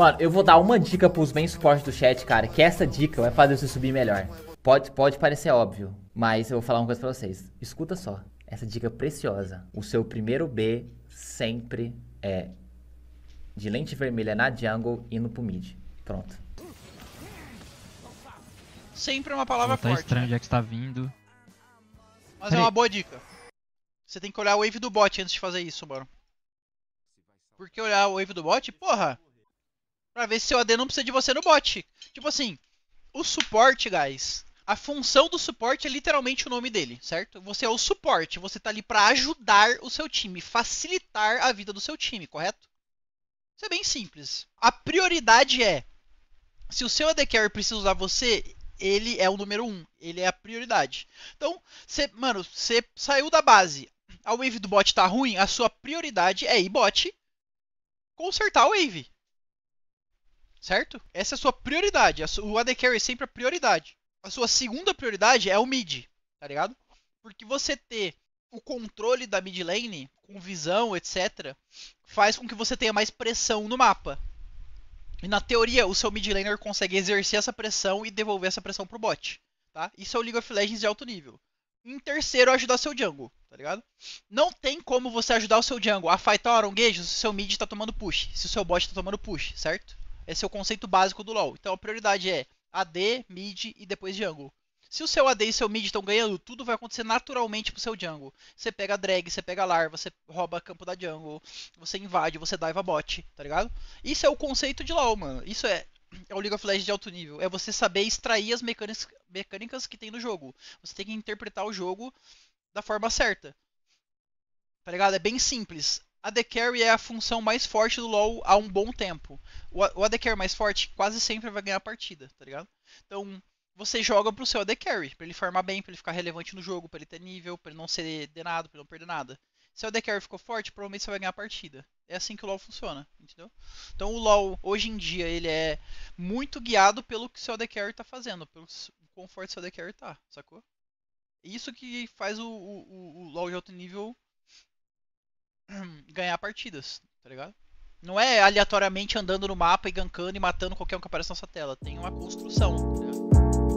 Mano, eu vou dar uma dica pros bem suporte do chat, cara, que essa dica vai fazer você subir melhor. Pode, pode parecer óbvio, mas eu vou falar uma coisa pra vocês. Escuta só, essa dica é preciosa. O seu primeiro B sempre é de lente vermelha na jungle indo pro mid. Pronto. Sempre é uma palavra tá forte. estranho já né? é que está vindo. Mas é uma boa dica. Você tem que olhar o wave do bot antes de fazer isso, mano. Porque olhar o wave do bot, porra, Pra ver se seu AD não precisa de você no bot. Tipo assim, o suporte, guys. A função do suporte é literalmente o nome dele, certo? Você é o suporte, você tá ali para ajudar o seu time, facilitar a vida do seu time, correto? Isso é bem simples. A prioridade é se o seu AD carry precisa usar você, ele é o número 1, um, ele é a prioridade. Então, cê, mano, você saiu da base, a wave do bot tá ruim, a sua prioridade é ir bot consertar a wave certo? Essa é a sua prioridade. O AD Carry é sempre a prioridade. A sua segunda prioridade é o mid, tá ligado? Porque você ter o controle da mid lane, com visão, etc., faz com que você tenha mais pressão no mapa. E na teoria, o seu mid laner consegue exercer essa pressão e devolver essa pressão pro bot, tá? Isso é o League of Legends de alto nível. Em terceiro, ajudar seu jungle, tá ligado? Não tem como você ajudar o seu jungle a fightar o um se o seu mid tá tomando push, se o seu bot tá tomando push, certo? Esse é o conceito básico do LoL. Então a prioridade é AD, mid e depois jungle. Se o seu AD e seu mid estão ganhando, tudo vai acontecer naturalmente pro seu jungle. Você pega drag, você pega larva, você rouba campo da jungle, você invade, você dive a bot, tá ligado? Isso é o conceito de LoL, mano. Isso é, é o League of Legends de alto nível. É você saber extrair as mecânicas, mecânicas que tem no jogo. Você tem que interpretar o jogo da forma certa. Tá ligado? É bem simples. A AD Carry é a função mais forte do LoL há um bom tempo. O, a AD Carry mais forte quase sempre vai ganhar a partida, tá ligado? Então, você joga pro seu AD Carry, pra ele farmar bem, pra ele ficar relevante no jogo, pra ele ter nível, pra ele não ser denado, pra ele não perder nada. Se o AD Carry ficou forte, provavelmente você vai ganhar a partida. É assim que o LoL funciona, entendeu? Então o LoL, hoje em dia, ele é muito guiado pelo que o seu AD Carry tá fazendo, pelo quão forte o seu AD Carry tá, sacou? É isso que faz o, o, o LoL de alto nível ganhar partidas, tá ligado? Não é aleatoriamente andando no mapa e gankando e matando qualquer um que aparece na sua tela. Tem uma construção, tá ligado?